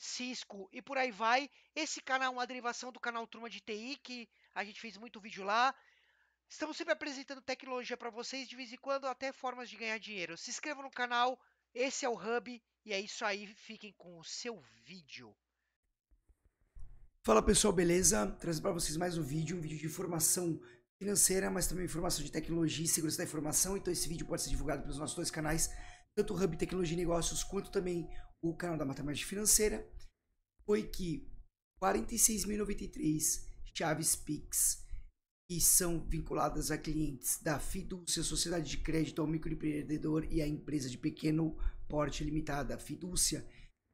Cisco e por aí vai. Esse canal é uma derivação do canal Turma de TI, que a gente fez muito vídeo lá. Estamos sempre apresentando tecnologia para vocês, de vez em quando até formas de ganhar dinheiro. Se inscreva no canal, esse é o Hub, e é isso aí, fiquem com o seu vídeo. Fala pessoal, beleza? Trazendo para vocês mais um vídeo, um vídeo de formação financeira, mas também informação de tecnologia e segurança da informação. Então esse vídeo pode ser divulgado pelos nossos dois canais, tanto o Hub Tecnologia e Negócios quanto também o canal da Matemática Financeira, foi que 46.093 chaves PIX que são vinculadas a clientes da Fidúcia, Sociedade de Crédito ao Microempreendedor e a Empresa de Pequeno Porte Limitada, Fidúcia,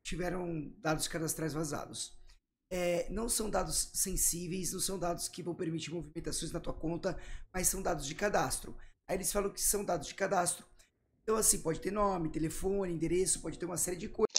tiveram dados cadastrais vazados. É, não são dados sensíveis, não são dados que vão permitir movimentações na tua conta, mas são dados de cadastro. Aí eles falam que são dados de cadastro. Então, assim, pode ter nome, telefone, endereço, pode ter uma série de coisas.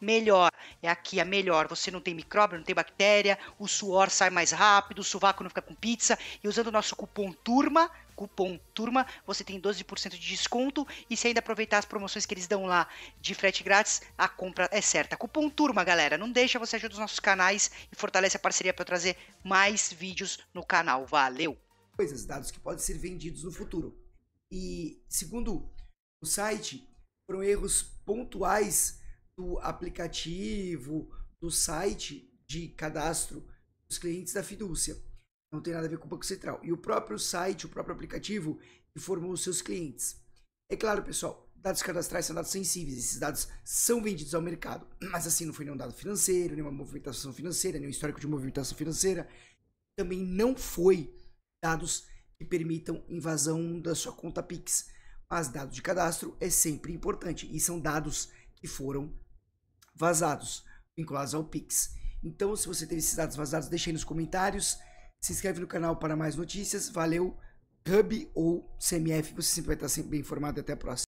melhor. É aqui a melhor. Você não tem micróbio, não tem bactéria, o suor sai mais rápido, o sovaco não fica com pizza. E usando o nosso cupom TURMA, cupom TURMA, você tem 12% de desconto. E se ainda aproveitar as promoções que eles dão lá de frete grátis, a compra é certa. Cupom TURMA, galera. Não deixa, você ajuda os nossos canais e fortalece a parceria para trazer mais vídeos no canal. Valeu! Coisas, dados que podem ser vendidos no futuro. E segundo o site, foram erros pontuais do aplicativo, do site de cadastro dos clientes da Fidúcia. Não tem nada a ver com o Banco Central. E o próprio site, o próprio aplicativo, informou os seus clientes. É claro, pessoal, dados cadastrais são dados sensíveis. Esses dados são vendidos ao mercado. Mas assim, não foi nenhum dado financeiro, nenhuma movimentação financeira, nenhum histórico de movimentação financeira. Também não foi dados que permitam invasão da sua conta Pix. Mas dado de cadastro é sempre importante. E são dados que foram vazados, vinculados ao Pix. Então, se você teve esses dados vazados, deixe aí nos comentários. Se inscreve no canal para mais notícias. Valeu, Hub ou CMF, você sempre vai estar sempre bem informado. Até a próxima.